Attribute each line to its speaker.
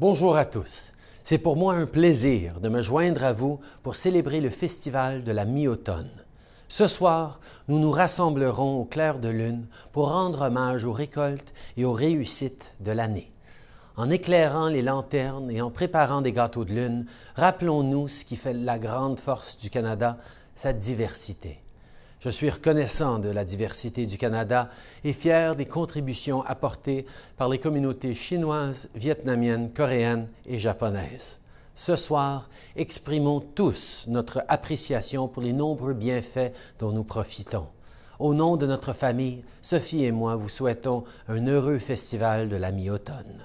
Speaker 1: Bonjour à tous. C'est pour moi un plaisir de me joindre à vous pour célébrer le festival de la mi-automne. Ce soir, nous nous rassemblerons au clair de lune pour rendre hommage aux récoltes et aux réussites de l'année. En éclairant les lanternes et en préparant des gâteaux de lune, rappelons-nous ce qui fait la grande force du Canada, sa diversité. Je suis reconnaissant de la diversité du Canada et fier des contributions apportées par les communautés chinoises, vietnamiennes, coréennes et japonaises. Ce soir, exprimons tous notre appréciation pour les nombreux bienfaits dont nous profitons. Au nom de notre famille, Sophie et moi vous souhaitons un heureux festival de la mi-automne.